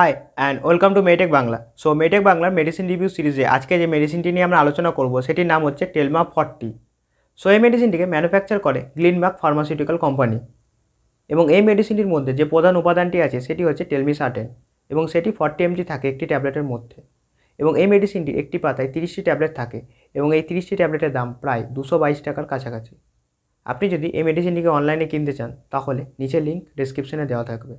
high and welcome to মেটেক Bangla so মেটেক বাংলার মেডিসিন রিভিউ সিরিজে আজকে যে মেডিসিনটি নিয়ে আমরা আলোচনা করব সেটির নাম হচ্ছে টেলমা ফর্টি সো এই মেডিসিনটিকে ম্যানুফ্যাকচার করে গ্লিনমার্ক ফার্মাসিউটিক্যাল কোম্পানি এবং এই মেডিসিনটির মধ্যে যে প্রধান উপাদানটি আছে সেটি হচ্ছে সার্টেন এবং সেটি ফর্টি এমজি থাকে একটি ট্যাবলেটের মধ্যে এবং এই মেডিসিনটি একটি পাতায় তিরিশটি ট্যাবলেট থাকে এবং এই তিরিশটি ট্যাবলেটের দাম প্রায় দুশো বাইশ টাকার কাছাকাছি আপনি যদি এই মেডিসিনটিকে অনলাইনে কিনতে চান তাহলে নিচে লিঙ্ক ডিসক্রিপশনে দেওয়া থাকবে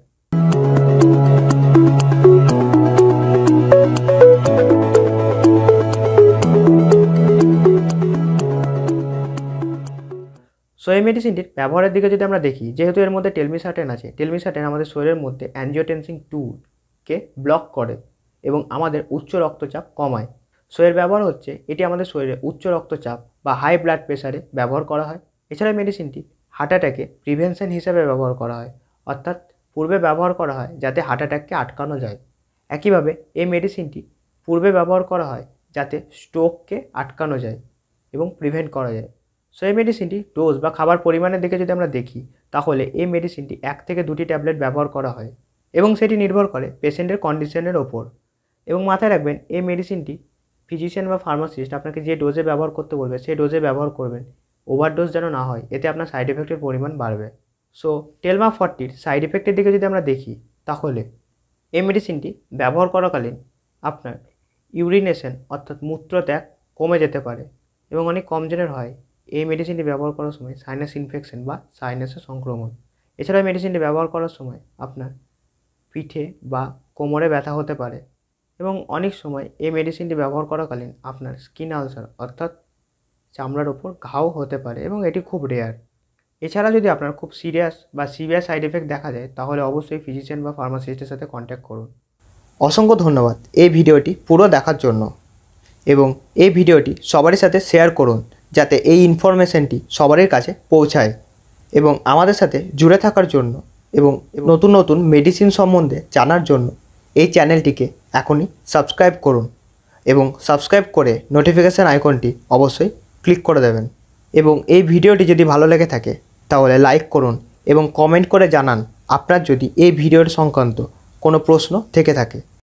সো এই মেডিসিনটির ব্যবহারের দিকে যদি আমরা দেখি যেহেতু এর মধ্যে টেলমিসাটেন আছে টেলমিসাটেন আমাদের শরীরের মধ্যে অ্যানজিওটেনসিং টুকে ব্লক করে এবং আমাদের উচ্চ রক্তচাপ কমায় সো এর ব্যবহার হচ্ছে এটি আমাদের শরীরে উচ্চ রক্তচাপ বা হাই ব্লাড প্রেশারে ব্যবহার করা হয় এছাড়া মেডিসিনটি হার্ট অ্যাটাকে প্রিভেনশন হিসাবে ব্যবহার করা হয় অর্থাৎ পূর্বে ব্যবহার করা হয় যাতে হার্ট অ্যাটাককে আটকানো যায় একইভাবে এই মেডিসিনটি পূর্বে ব্যবহার করা হয় যাতে স্ট্রোককে আটকানো যায় এবং প্রিভেন্ট করা যায় সো এই মেডিসিনটি ডোজ বা খাবার পরিমাণের দিকে যদি আমরা দেখি তাহলে এই মেডিসিনটি এক থেকে দুটি ট্যাবলেট ব্যবহার করা হয় এবং সেটি নির্ভর করে পেশেন্টের কন্ডিশনের ওপর এবং মাথায় রাখবেন এই মেডিসিনটি ফিজিশিয়ান বা ফার্মাসিস্ট আপনাকে যে ডোজে ব্যবহার করতে বলবে সেই ডোজে ব্যবহার করবেন ওভারডোজ যেন না হয় এতে আপনার সাইড এফেক্টের পরিমাণ বাড়বে সো টেলমা ফর্টির সাইড এফেক্টের দিকে যদি আমরা দেখি তাহলে এই মেডিসিনটি ব্যবহার করাকালীন আপনার ইউরিনেশন অর্থাৎ মূত্রত্যাগ কমে যেতে পারে এবং অনেক কম হয় এই মেডিসিনটি ব্যবহার করার সময় সাইনাস ইনফেকশন বা সাইনাসের সংক্রমণ এছাড়া মেডিসিনটি ব্যবহার করার সময় আপনার পিঠে বা কোমরে ব্যথা হতে পারে এবং অনেক সময় এই মেডিসিনটি ব্যবহার করাকালীন আপনার স্কিন আলসার অর্থাৎ চামড়ার ওপর ঘাও হতে পারে এবং এটি খুব রেয়ার এছাড়া যদি আপনার খুব সিরিয়াস বা সিভিয়ার সাইড এফেক্ট দেখা যায় তাহলে অবশ্যই ফিজিশিয়ান বা ফার্মাসিস্টের সাথে কন্ট্যাক্ট করুন অসংখ্য ধন্যবাদ এই ভিডিওটি পুরো দেখার জন্য এবং এই ভিডিওটি সবারই সাথে শেয়ার করুন যাতে এই ইনফরমেশনটি সবারই কাছে পৌঁছায় এবং আমাদের সাথে জুড়ে থাকার জন্য এবং নতুন নতুন মেডিসিন সম্বন্ধে জানার জন্য এই চ্যানেলটিকে এখনই সাবস্ক্রাইব করুন এবং সাবস্ক্রাইব করে নোটিফিকেশান আইকনটি অবশ্যই ক্লিক করে দেবেন এবং এই ভিডিওটি যদি ভালো লেগে থাকে তাহলে লাইক করুন এবং কমেন্ট করে জানান আপনার যদি এই ভিডিওর সংক্রান্ত কোনো প্রশ্ন থেকে থাকে